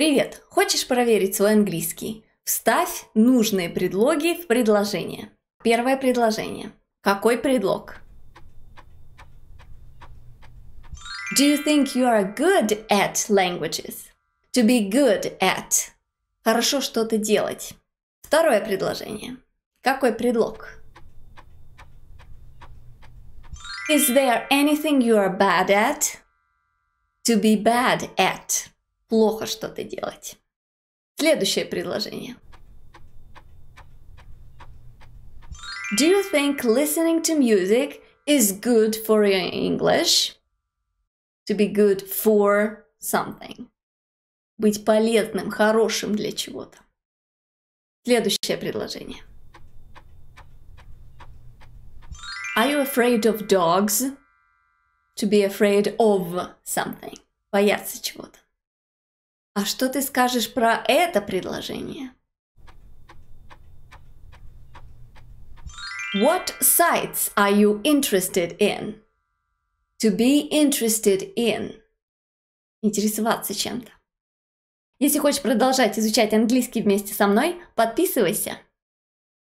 Привет! Хочешь проверить свой английский? Вставь нужные предлоги в предложение. Первое предложение. Какой предлог? Do you think you are good at languages? To be good at. Хорошо что-то делать. Второе предложение. Какой предлог? Is there anything you are bad at? To be bad at плохо что-то делать. Следующее предложение. Do you think listening to music is good for your English? To be good for something. Быть полезным, хорошим для чего-то. Следующее предложение. Are you afraid of dogs? To be afraid of something. Бояться чего-то. А что ты скажешь про это предложение? What sites are you interested in? To be interested in. Интересоваться чем-то. Если хочешь продолжать изучать английский вместе со мной, подписывайся.